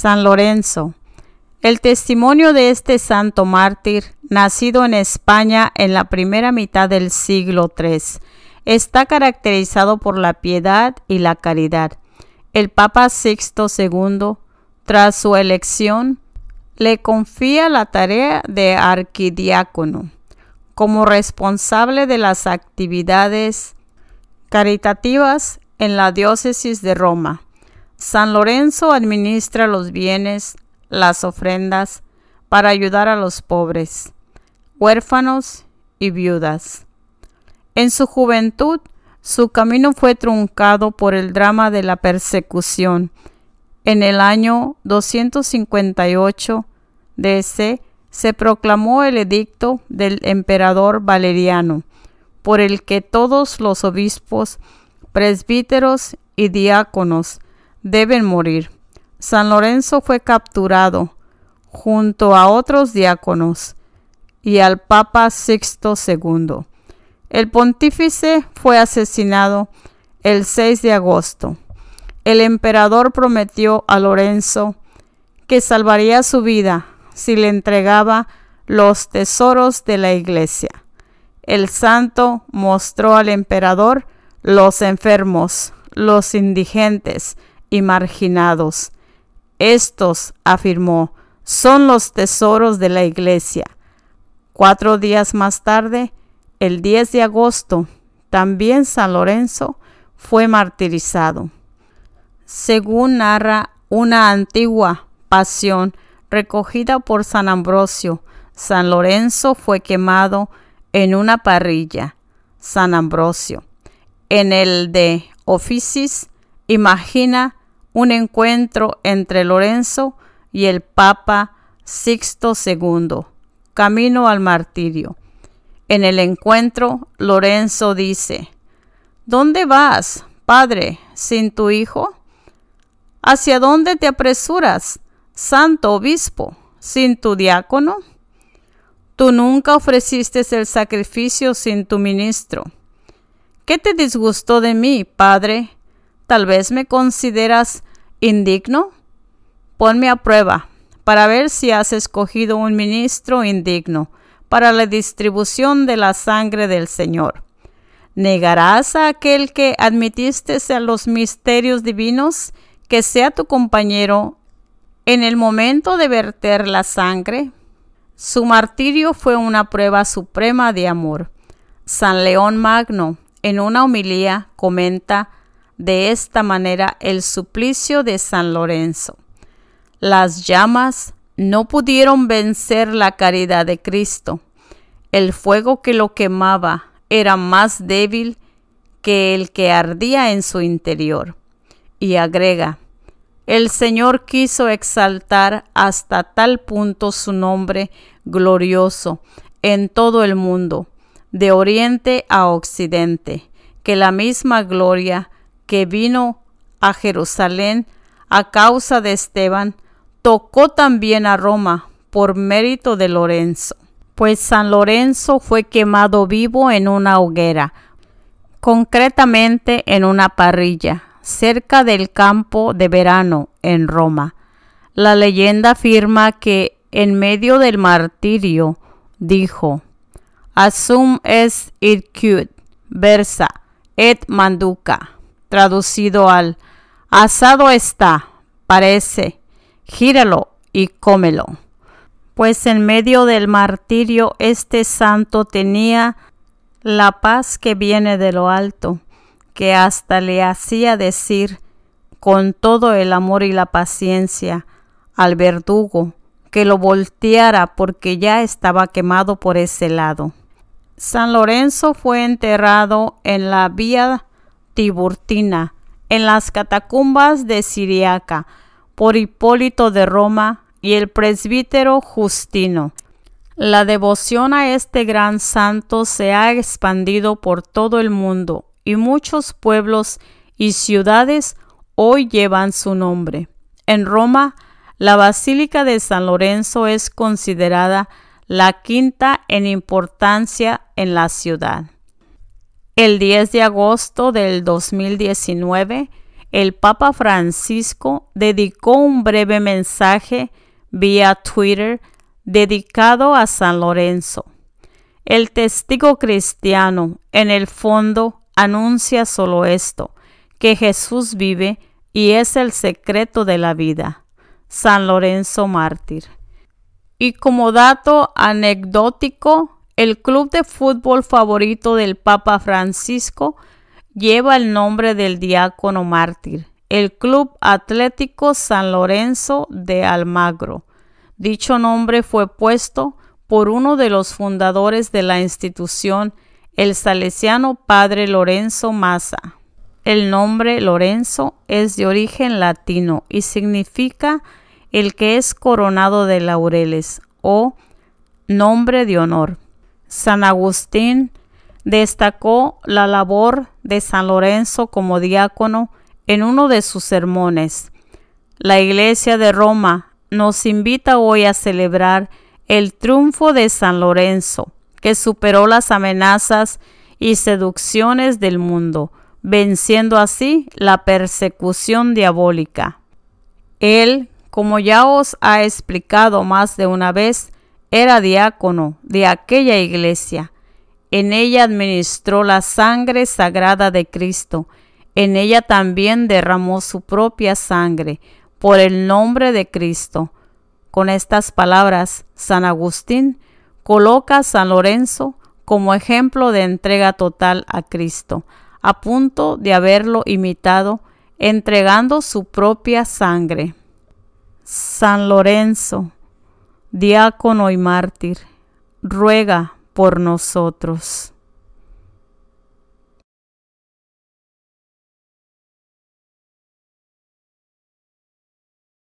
San Lorenzo. El testimonio de este santo mártir, nacido en España en la primera mitad del siglo III, está caracterizado por la piedad y la caridad. El Papa Sixto II, tras su elección, le confía la tarea de arquidiácono como responsable de las actividades caritativas en la diócesis de Roma. San Lorenzo administra los bienes, las ofrendas, para ayudar a los pobres, huérfanos y viudas. En su juventud, su camino fue truncado por el drama de la persecución. En el año 258 ese, se proclamó el edicto del emperador Valeriano, por el que todos los obispos, presbíteros y diáconos deben morir. San Lorenzo fue capturado junto a otros diáconos y al Papa Sixto II. El pontífice fue asesinado el 6 de agosto. El emperador prometió a Lorenzo que salvaría su vida si le entregaba los tesoros de la iglesia. El santo mostró al emperador los enfermos, los indigentes, y marginados. Estos, afirmó, son los tesoros de la iglesia. Cuatro días más tarde, el 10 de agosto, también San Lorenzo fue martirizado. Según narra una antigua pasión recogida por San Ambrosio, San Lorenzo fue quemado en una parrilla. San Ambrosio. En el de Oficis, imagina un encuentro entre Lorenzo y el Papa Sixto II, camino al martirio. En el encuentro, Lorenzo dice, ¿Dónde vas, padre, sin tu hijo? ¿Hacia dónde te apresuras, santo obispo, sin tu diácono? Tú nunca ofreciste el sacrificio sin tu ministro. ¿Qué te disgustó de mí, padre? Tal vez me consideras indigno. Ponme a prueba para ver si has escogido un ministro indigno para la distribución de la sangre del Señor. ¿Negarás a aquel que admitiste a los misterios divinos que sea tu compañero en el momento de verter la sangre? Su martirio fue una prueba suprema de amor. San León Magno, en una homilía, comenta de esta manera el suplicio de San Lorenzo. Las llamas no pudieron vencer la caridad de Cristo. El fuego que lo quemaba era más débil que el que ardía en su interior. Y agrega, el Señor quiso exaltar hasta tal punto su nombre glorioso en todo el mundo, de oriente a occidente, que la misma gloria que vino a Jerusalén a causa de Esteban, tocó también a Roma por mérito de Lorenzo, pues San Lorenzo fue quemado vivo en una hoguera, concretamente en una parrilla, cerca del campo de verano en Roma. La leyenda afirma que en medio del martirio dijo, Asum es quid versa et manduca traducido al asado está, parece, gíralo y cómelo. Pues en medio del martirio este santo tenía la paz que viene de lo alto, que hasta le hacía decir con todo el amor y la paciencia al verdugo que lo volteara porque ya estaba quemado por ese lado. San Lorenzo fue enterrado en la vía Tiburtina, en las catacumbas de Siriaca, por Hipólito de Roma y el presbítero Justino. La devoción a este gran santo se ha expandido por todo el mundo y muchos pueblos y ciudades hoy llevan su nombre. En Roma, la Basílica de San Lorenzo es considerada la quinta en importancia en la ciudad. El 10 de agosto del 2019, el Papa Francisco dedicó un breve mensaje vía Twitter dedicado a San Lorenzo. El testigo cristiano, en el fondo, anuncia solo esto, que Jesús vive y es el secreto de la vida. San Lorenzo mártir. Y como dato anecdótico, el club de fútbol favorito del Papa Francisco lleva el nombre del diácono mártir, el Club Atlético San Lorenzo de Almagro. Dicho nombre fue puesto por uno de los fundadores de la institución, el salesiano padre Lorenzo Massa. El nombre Lorenzo es de origen latino y significa el que es coronado de laureles o nombre de honor. San Agustín destacó la labor de San Lorenzo como diácono en uno de sus sermones. La Iglesia de Roma nos invita hoy a celebrar el triunfo de San Lorenzo, que superó las amenazas y seducciones del mundo, venciendo así la persecución diabólica. Él, como ya os ha explicado más de una vez, era diácono de aquella iglesia. En ella administró la sangre sagrada de Cristo. En ella también derramó su propia sangre por el nombre de Cristo. Con estas palabras, San Agustín coloca a San Lorenzo como ejemplo de entrega total a Cristo, a punto de haberlo imitado, entregando su propia sangre. San Lorenzo, diácono y mártir, ruega por nosotros.